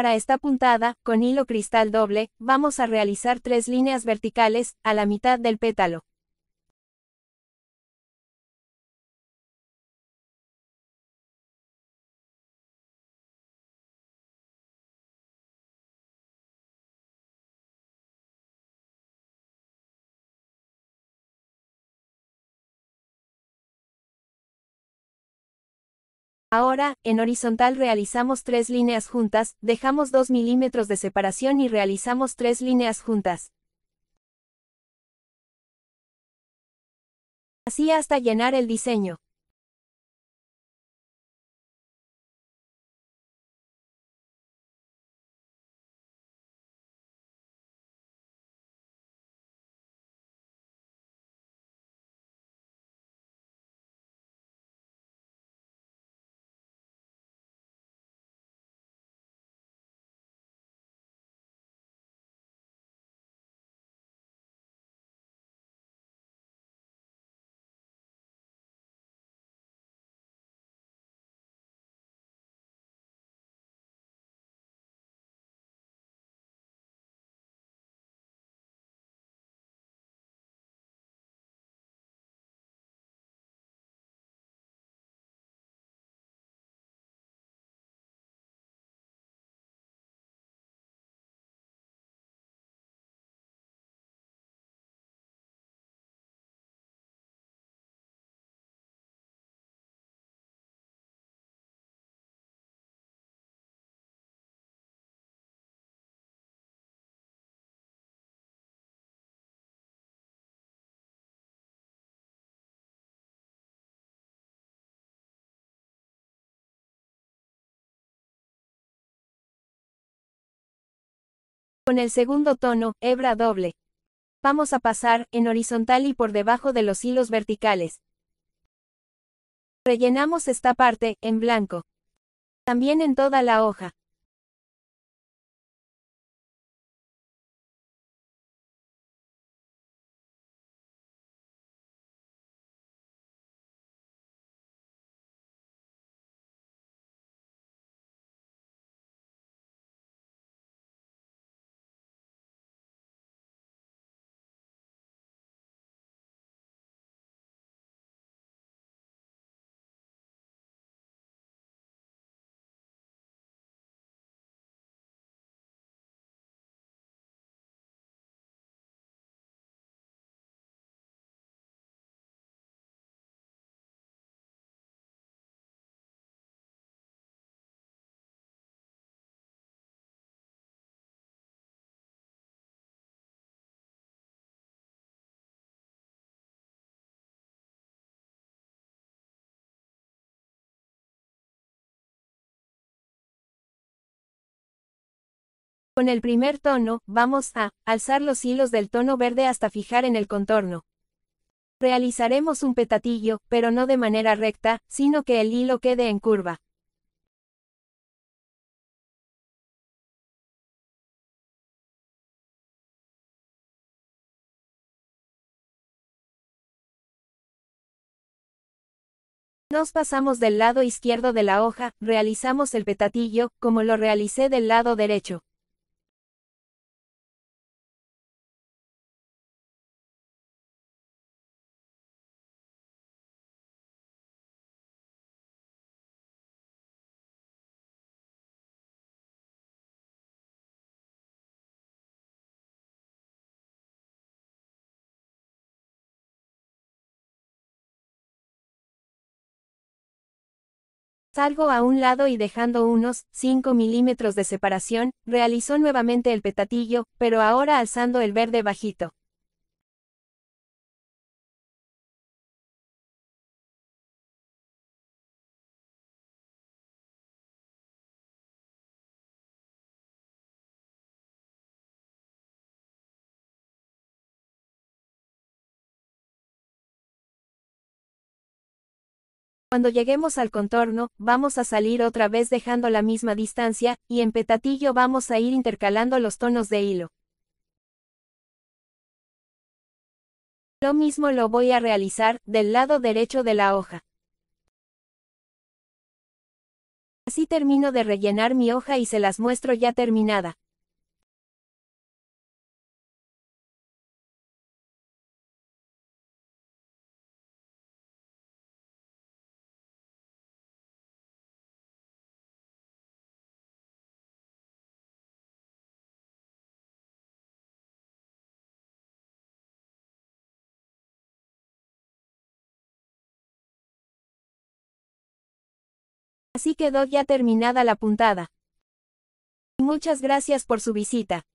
Para esta puntada, con hilo cristal doble, vamos a realizar tres líneas verticales, a la mitad del pétalo. Ahora, en horizontal realizamos tres líneas juntas, dejamos 2 milímetros de separación y realizamos tres líneas juntas. Así hasta llenar el diseño. Con el segundo tono, hebra doble. Vamos a pasar, en horizontal y por debajo de los hilos verticales. Rellenamos esta parte, en blanco. También en toda la hoja. Con el primer tono, vamos a alzar los hilos del tono verde hasta fijar en el contorno. Realizaremos un petatillo, pero no de manera recta, sino que el hilo quede en curva. Nos pasamos del lado izquierdo de la hoja, realizamos el petatillo, como lo realicé del lado derecho. Salgo a un lado y dejando unos 5 milímetros de separación, realizó nuevamente el petatillo, pero ahora alzando el verde bajito. Cuando lleguemos al contorno, vamos a salir otra vez dejando la misma distancia, y en petatillo vamos a ir intercalando los tonos de hilo. Lo mismo lo voy a realizar, del lado derecho de la hoja. Así termino de rellenar mi hoja y se las muestro ya terminada. Así quedó ya terminada la puntada. Muchas gracias por su visita.